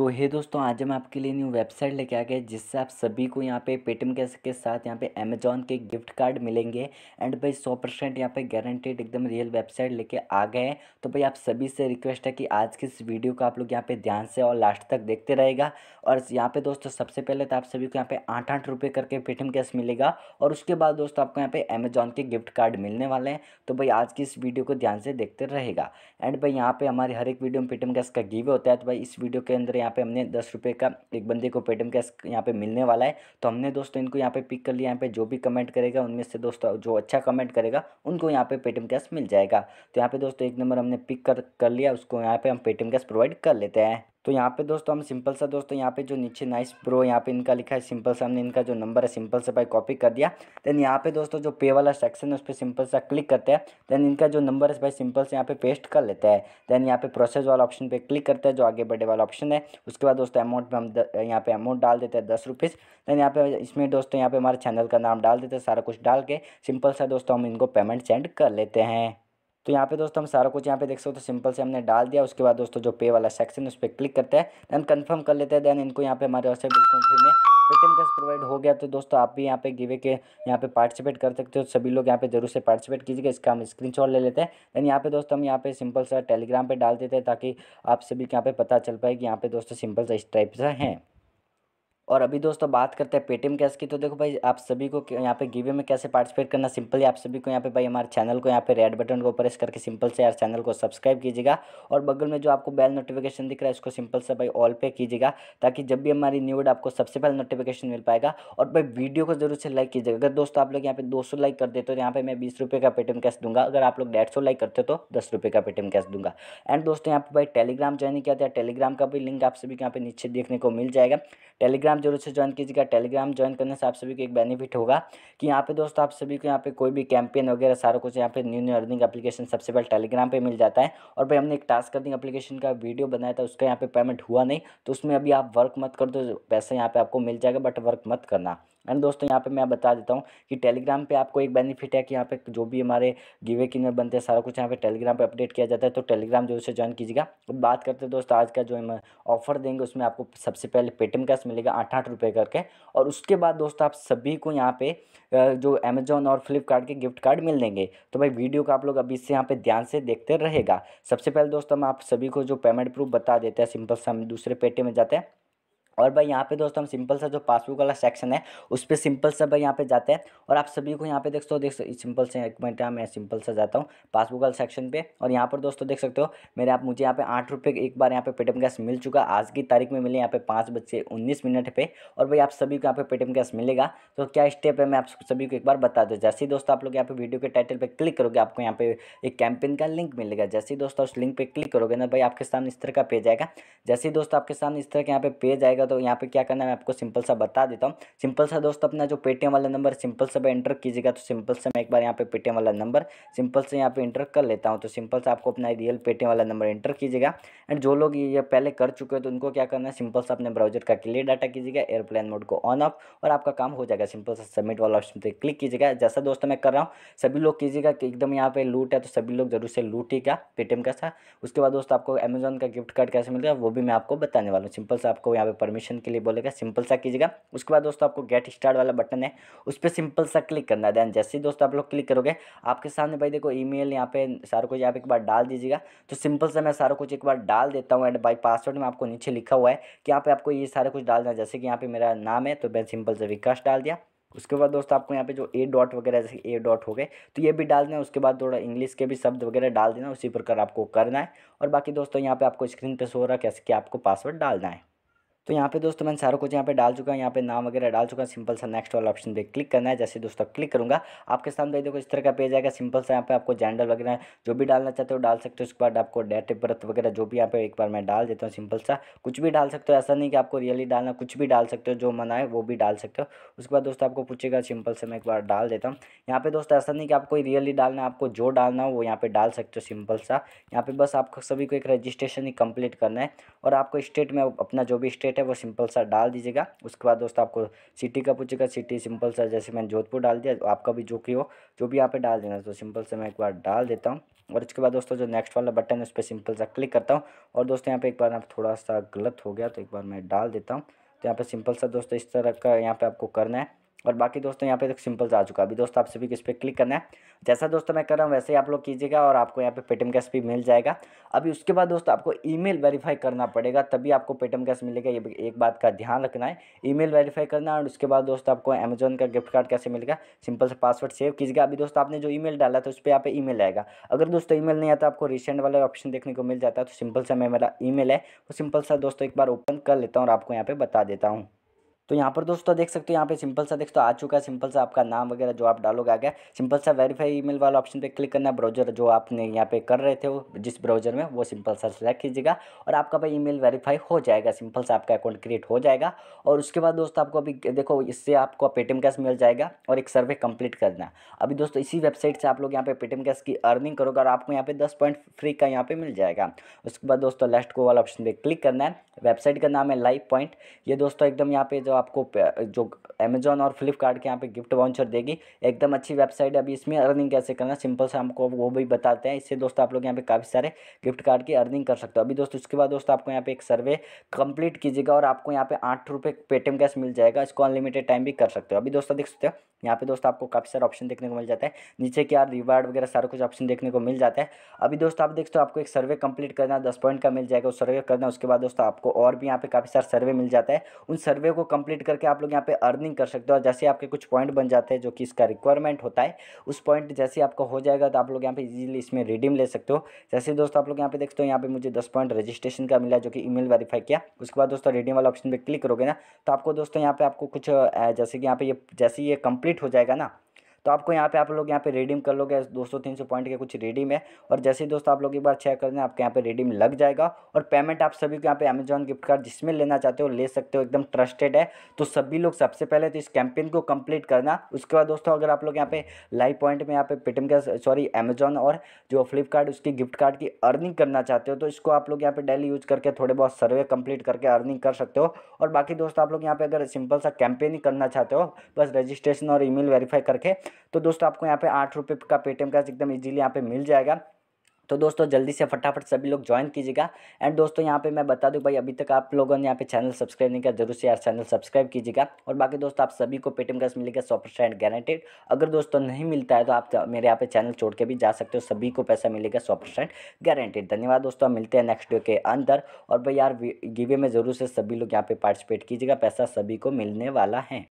तो हे दोस्तों आज हम आपके लिए न्यू वेबसाइट लेके आ गए जिससे आप सभी को यहाँ पे पेटीएम कैश के साथ यहाँ पे अमेजॉन के गिफ्ट कार्ड मिलेंगे एंड भाई सौ परसेंट यहाँ पर गारंटेड एकदम रियल वेबसाइट लेके आ गए तो भाई आप सभी से रिक्वेस्ट है कि आज की इस वीडियो को आप लोग यहाँ पे ध्यान से और लास्ट तक देखते रहेगा और यहाँ पे दोस्तों सबसे पहले तो आप सभी को यहाँ पे आठ आठ रुपये करके पेटीएम कैश मिलेगा और उसके बाद दोस्तों आपको यहाँ पे अमेजोन के गिफ्ट कार्ड मिलने वाले हैं तो भाई आज की इस वीडियो को ध्यान से देखते रहेगा एंड भाई यहाँ पे हमारे हर एक वीडियो में पेटीएम कैश का गिव होता है तो भाई इस वीडियो के अंदर यहाँ यहाँ पे हमने दस रुपये का एक बंदे को पेटीएम कैश यहाँ पे मिलने वाला है तो हमने दोस्तों इनको यहाँ पे पिक कर लिया यहाँ पे जो भी कमेंट करेगा उनमें से दोस्तों जो अच्छा कमेंट करेगा उनको यहाँ पे पेटीएम कैश मिल जाएगा तो यहाँ पे दोस्तों एक नंबर हमने पिक कर कर लिया उसको यहाँ पे हम पेटीएम कैश प्रोवाइड कर लेते हैं तो यहाँ पे दोस्तों हम सिंपल सा दोस्तों यहाँ पे जो नीचे नाइस प्रो यहाँ पे इनका लिखा है सिंपल सा हमने इनका जो नंबर है सिंपल से भाई कॉपी कर दिया देन यहाँ पे दोस्तों जो पे वाला सेक्शन है उस पर सिंपल सा क्लिक करते हैं देन इनका जो नंबर है भाई सिंपल से यहाँ पे पेस्ट कर लेते हैं देन यहाँ पे प्रोसेस वाला ऑप्शन पर क्लिक करते हैं जो आगे बड़े वाला ऑप्शन है उसके बाद दोस्तों अमाउंट पर हम यहाँ पे अमाउंट डाल देते हैं दस रुपीज़ देन यहाँ पे इसमें दोस्तों यहाँ पे हमारे चैनल का नाम डाल देते हैं सारा कुछ डाल के सिंपल सा दोस्तों हम इनको पेमेंट सेंड कर लेते हैं तो यहाँ पे दोस्तों हम सारा कुछ यहाँ पे देख सकते हो तो सिंपल से हमने डाल दिया उसके बाद दोस्तों जो पे वाला सेक्शन उस पर क्लिक करते हैं देन कंफर्म कर लेते हैं देन इनको यहाँ पे हमारे वैसे बिल्कुल फ्री में पेटीएम कैश प्रोवाइड हो गया तो दोस्तों आप भी यहाँ पे गिवे के यहाँ पे पार्टिसिपेट कर सकते हो सभी लोग यहाँ पे जरूर से पार्टिसिपेट कीजिएगा इसका हम स्क्रीन ले लेते हैं देन यहाँ पे दोस्तों हम यहाँ पे सिंपल सा टेलीग्राम पर डाल देते हैं ताकि आप सभी यहाँ पे पता चल पाए कि यहाँ पे दोस्तों सिंपल सा इस टाइप से हैं और अभी दोस्तों बात करते हैं पेटीएम कैश की तो देखो भाई आप सभी को यहाँ पे गिवे में कैसे पार्टिसिपेट करना सिंपली आप सभी को यहाँ पे भाई हमारे चैनल को यहाँ पे रेड बटन को प्रेस करके सिंपल से यार चैनल को सब्सक्राइब कीजिएगा और बगल में जो आपको बेल नोटिफिकेशन दिख रहा है इसको सिंपल से भाई ऑल पे कीजिएगा ताकि जब भी हमारी न्यूड आपको सबसे पहले नोटिफिकेशन मिल पाएगा और भाई वीडियो को जरूर से लाइक कीजिएगा अगर दोस्तों आप लोग यहाँ पे दो लाइक कर देते हो तो यहाँ पे मैं बीस रुपये का पेटीएम कैश दूंगा अगर आप लोग डेढ़ सौ लाइक करते हो तो दस रुपये का पेटीएम कैश दूंगा एंड दोस्तों यहाँ पे भाई टेलीग्राम ज्वाइन किया था तो टेलीग्राम का भी लिंक आप सभी यहाँ पे नीचे देखने को मिल जाएगा टेलीग्राम टेलीग्राम जरूर से ज्वाइन कीजिएगा टेलीग्राम ज्वाइन करने से आप सभी को एक बेनिफिट होगा कि यहाँ पे दोस्तों आप सभी को यहाँ पे कोई भी कैंपेन वगैरह सारा कुछ यहाँ पे न्यू न्यू अर्निंग एप्लीकेशन सबसे पहले टेलीग्राम पर मिल जाता है और भाई हमने एक टास्क अर्निंग एप्लीकेशन का वीडियो बनाया था उसका यहाँ पे पेमेंट हुआ नहीं तो उसमें अभी आप वर्क मत कर दो पैसा यहाँ पे आपको मिल जाएगा बट वर्क मत करना एंड दोस्तों यहाँ पे मैं बता देता हूँ कि टेलीग्राम पे आपको एक बेनिफिट है कि यहाँ पे जो भी हमारे गिवे किनर बनते हैं सारा कुछ यहाँ पे टेलीग्राम पे अपडेट किया जाता है तो टेलीग्राम जो उसे ज्वाइन कीजिएगा अब बात करते हैं दोस्तों आज का जो हम ऑफर देंगे उसमें आपको सबसे पहले पेटीएम कैश मिलेगा आठ आठ रुपये करके और उसके बाद दोस्तों आप सभी को यहाँ पे जो अमेजोन और फ्लिपकार्ट के गिफ्ट कार्ड मिल देंगे तो भाई वीडियो का आप लोग अभी से यहाँ पे ध्यान से देखते रहेगा सबसे पहले दोस्तों हम आप सभी को जो पेमेंट प्रूफ बता देते हैं सिंपल से हम दूसरे पेटी में जाते हैं और भाई यहाँ पे दोस्तों हम सिंपल सा जो पासबुक वाला सेक्शन है उस पर सिंपल सा भाई यहाँ पे जाते हैं और आप सभी को यहाँ पे देख सकते हो देख सकते सिंपल से एक मिनट मैं सिंपल सा जाता हूँ पासबुक वाला सेक्शन पे और यहाँ पर दोस्तों देख सकते हो मेरे आप मुझे यहाँ पे आठ रुपये एक बार यहाँ पे पेटीएम कैश मिल चुका आज की तारीख में मिले यहाँ पे पाँच बजे उन्नीस मिनट पर और भाई आप सभी को यहाँ पे पेटीएम कैश मिलेगा तो क्या स्टेप है मैं आप सभी को एक बार बता दूँ जैसे ही दोस्तों आप लोग यहाँ पे वीडियो के टाइटल पर क्लिक करोगे आपको यहाँ पे एक कैंपेन का लिंक मिलेगा जैसे ही दोस्तों उस लिंक पर क्लिक करोगे ना भाई आपके सामने इस तरह का पेज आएगा जैसे ही दोस्तों आपके सामने इस तरह का यहाँ पे पेज आएगा तो यहाँ पे क्या करना है मैं आपको सिंपल सा बता देता हूँ सिंपल सा दोस्तों अपना जो पेटीएम वाला नंबर सिंपल से मैं एंटर कीजिएगा तो सिंपल से मैं एक बार यहाँ पे पेटीएम वाला नंबर सिंपल से यहाँ पे एंटर कर लेता हूँ तो सिंपल से आपको अपना रियल पेटीएम वाला नंबर एंटर कीजिएगा एंड जो लोग ये पहले कर चुके हैं तो उनको क्या करना है सिंपल से अपने ब्राउजर का क्लियर डाटा कीजिएगा एयरप्लेन मोड को ऑन ऑफ और आपका काम हो जाएगा सिंपल से सबमिट वाला ऑप्शन पर क्लिक कीजिएगा जैसा दोस्तों मैं कर रहा हूँ सभी लोग कीजिएगा कि एकदम यहाँ पे लूट है तो सभी लोग जरूर से लूट ही का पेटीएम का था उसके बाद दोस्तों आपको अमेजोन का गिफ्ट कार्ड कैसे मिलेगा वो भी मैं आपको बताने वाला हूँ सिंपल से आपको यहाँ पे परमिशन एडमिशन के लिए बोलेगा सिंपल सा कीजिएगा उसके बाद दोस्तों आपको गेट स्टार्ट वाला बटन है उस पर सिंपल सा क्लिक करना है देन जैसे ही दोस्तों आप लोग क्लिक करोगे आपके सामने भाई देखो ईमेल यहाँ पे सारा कुछ आप एक बार डाल दीजिएगा तो सिंपल सा मैं सारा कुछ एक बार डाल देता हूँ एंड बाई पासवर्ड में आपको नीचे लिखा हुआ है कि यहाँ पे आपको ये सारा कुछ डालना है जैसे कि यहाँ पे मेरा नाम है तो मैं सिंपल से विकास डाल दिया उसके बाद दोस्तों आपको यहाँ पे जो ए डॉट वगैरह जैसे ए डॉट हो गए तो ये भी डाल देना उसके बाद थोड़ा इंग्लिश के भी शब्द वगैरह डाल देना उसी प्रकार आपको करना है और बाकी दोस्तों यहाँ पे आपको स्क्रीन पे शो हो रहा है कैसे कि आपको पासवर्ड डालना है तो यहाँ पे दोस्तों मैंने सारा कुछ यहाँ पे डाल चुका है यहाँ पे नाम वगैरह डाल चुका है सिंपल सा नेक्स्ट वाला ऑप्शन पे क्लिक करना है जैसे दोस्तों क्लिक करूँगा आपके सामने देखो इस तरह का पेज आएगा सिंपल सा यहाँ पे आपको जेंडर वगैरह जो भी डालना चाहते हो डाल सकते हो उसके बाद आपको डेट ऑफ बर्थ वगैरह जो भी यहाँ पे एक बार मैं डाल देता हूँ सिंपल सा कुछ भी डाल सकते हो ऐसा नहीं कि आपको रियली डालना कुछ भी डाल सकते हो जो मना है वो भी डाल सकते हो उसके बाद दोस्तों आपको पूछेगा सिंपल से मैं एक बार डाल देता हूँ यहाँ पे दोस्तों ऐसा नहीं कि आपको रियली डालना आपको जो डालना हो वो यहाँ पे डाल सकते हो सिंपल सा यहाँ पे बस आपको सभी को एक रजिस्ट्रेशन ही कंप्लीट करना है और आपको स्टेट में अपना जो भी स्टेट स्टेट है वो सिंपल सा डाल दीजिएगा उसके बाद दोस्तों आपको सिटी का पूछेगा सिटी सिंपल सा जैसे मैंने जोधपुर डाल दिया आपका भी जो कि हो जो भी यहाँ पे डाल देना तो सिंपल से मैं एक बार डाल देता हूँ और इसके बाद दोस्तों जो नेक्स्ट वाला बटन है उस पर सिंपल सा क्लिक करता हूँ और दोस्तों यहाँ पे एक बार आप थोड़ा सा गलत हो गया तो एक बार मैं डाल देता हूँ तो यहाँ पे सिंपल सा दोस्तों इस तरह का यहाँ पे आपको करना है और बाकी दोस्तों यहाँ पे तो से आ चुका है अभी दोस्तों आप सभी किस पे क्लिक करना है जैसा दोस्तों मैं कर रहा हूँ वैसे ही आप लोग कीजिएगा और आपको यहाँ पे पेटीएम कैश भी मिल जाएगा अभी उसके बाद दोस्तों आपको ईमेल वेरीफाई करना पड़ेगा तभी आपको पेटीएम कैश मिलेगा ये एक बात का ध्यान रखना है मेल वेरीफाई करना और उसके बाद दोस्तों आपको अमेजोन का गिफ्ट कार्ड कैसे मिलेगा सिंपल से पासवर्ड सेव कीजिएगा अभी दोस्तों आपने जो ई डाला था उस पर यहाँ पे ई आएगा अगर दोस्तों ई नहीं आता आपको रिसेंट वाला ऑप्शन देखने को मिल जाता है तो सिंपल सा मैं मेरा ई है वो सिंपल सा दोस्तों एक बार ओपन कर लेता हूँ और आपको यहाँ पर बता देता हूँ तो यहाँ पर दोस्तों देख सकते हो यहाँ पे सिंपल सा देख तो आ चुका है सिंपल सा आपका नाम वगैरह जो आप डालोगे आ गया सिंपल सा वेरीफाई ईमेल वाला ऑप्शन पे क्लिक करना ब्राउजर जो आपने यहाँ पे कर रहे थे वो जिस ब्राउजर में वो सिंपल सा सिलेक्ट कीजिएगा और आपका भाई ईमेल वेरीफाई हो जाएगा सिंपल सा आपका अकाउंट क्रिएट हो जाएगा और उसके बाद दोस्तों आपको अभी देखो इससे आपको पेटीएम कैश मिल जाएगा और एक सर्वे कंप्लीट करना अभी दोस्तों इसी वेबसाइट से आप लोग यहाँ पे पेटीएम कैश की अर्निंग करोगे और आपको यहाँ पे दस पॉइंट फ्री का यहाँ पे मिल जाएगा उसके बाद दोस्तों लेस्ट को वाला ऑप्शन पर क्लिक करना है वेबसाइट का नाम है लाइव पॉइंट ये दोस्तों एकदम यहाँ पे जो आपको जो अमेजोन और फ्लिपकार्ट के यहाँ पे गिफ्ट वाउचर देगी एकदम अच्छी वेबसाइट है अभी इसमें अर्निंग कैसे करना सिंपल से हमको वो भी बताते हैं इससे दोस्तों आप लोग यहाँ पे काफ़ी सारे गिफ्ट कार्ड की अर्निंग कर सकते हो अभी दोस्तों इसके बाद दोस्तों आपको यहाँ पे एक सर्वे कंप्लीट कीजिएगा और आपको यहाँ पे आठ रुपये पेटीएम कैश मिल जाएगा इसको अनलिमिटेड टाइम भी कर सकते हो अभी दोस्तों देख सकते हो यहाँ पे दोस्तों आपको काफ़ी सारे ऑप्शन देखने को मिल जाता है नीचे की यार रिवार्ड वगैरह सारा कुछ ऑप्शन देखने को मिल जाता है अभी दोस्तों आप देखते हो आपको एक सर्वे कंप्लीट करना दस पॉइंट का मिल जाएगा उस सर्वे करना उसके बाद दोस्तों आपको और भी यहाँ पे काफ़ी सारे सर्वे मिल जाता है उन सर्वे को कंप्लीट कंप्लीट करके आप लोग यहाँ पे अर्निंग कर सकते हो और जैसे आपके कुछ पॉइंट बन जाते हैं जो कि इसका रिक्वायरमेंट होता है उस पॉइंट जैसे आपका हो जाएगा तो आप लोग यहाँ पे इजीली इसमें रिडीम ले सकते हो जैसे दोस्तों आप लोग यहाँ पे देखते हो यहाँ पे मुझे दस पॉइंट रजिस्ट्रेशन का मिला जो कि ई वेरीफाई किया उसके बाद दोस्तों रिडीम वाला ऑप्शन पर क्लिक करोगे ना तो आपको दोस्तों यहाँ पे आपको कुछ जैसे कि यहाँ पे ये जैसे ये कंप्लीट हो जाएगा ना तो आपको यहाँ पे आप लोग यहाँ पे रिडीम कर लोगे दोस्तों तीन सौ पॉइंट के कुछ रिडीम है और जैसे ही दोस्तों आप लोग एक बार चेक कर दें आपके यहाँ पे रिडीम लग जाएगा और पेमेंट आप सभी को यहाँ पे अमेजॉन गिफ्ट कार्ड जिसमें लेना चाहते हो ले सकते हो एकदम ट्रस्टेड है तो सभी लोग सबसे पहले तो इस कैंपेन को कंप्लीट करना उसके बाद दोस्तों अगर आप लोग यहाँ पे लाइव पॉइंट में यहाँ पे पेटीएम का सॉरी अमेजॉन और जो फ्लिपकार्ट उसकी गिफ्ट कार्ड की अर्निंग करना चाहते हो तो इसको आप लोग यहाँ पे डेली यूज करके थोड़े बहुत सर्वे कंप्लीट करके अर्निंग कर सकते हो और बाकी दोस्तों आप लोग यहाँ पे अगर सिंपल सा कैंपेन ही करना चाहते हो बस रजिस्ट्रेशन और ईमेल वेरीफाई करके तो दोस्तों आपको यहाँ पे आठ रुपये का पेटीएम कैश एकदम ईजिली यहाँ पे मिल जाएगा तो दोस्तों जल्दी से फटाफट सभी लोग ज्वाइन कीजिएगा एंड दोस्तों यहाँ पे मैं बता दूँ भाई अभी तक आप लोगों ने यहाँ पे चैनल सब्सक्राइब नहीं किया जरूर से यार चैनल सब्सक्राइब कीजिएगा और बाकी दोस्तों आप सभी को पेटीएम कैश मिलेगा सौ परसेंट गारंटेड अगर दोस्तों नहीं मिलता है तो आप मेरे यहाँ पे चैनल छोड़ के भी जा सकते हो सभी को पैसा मिलेगा सौ परसेंट गारंटेड धन्यवाद दोस्तों मिलते हैं नेक्स्ट डे के अंदर और भाई यार गिवे में जरूर से सभी लोग यहाँ पे पार्टिसिपेट कीजिएगा पैसा सभी को मिलने वाला है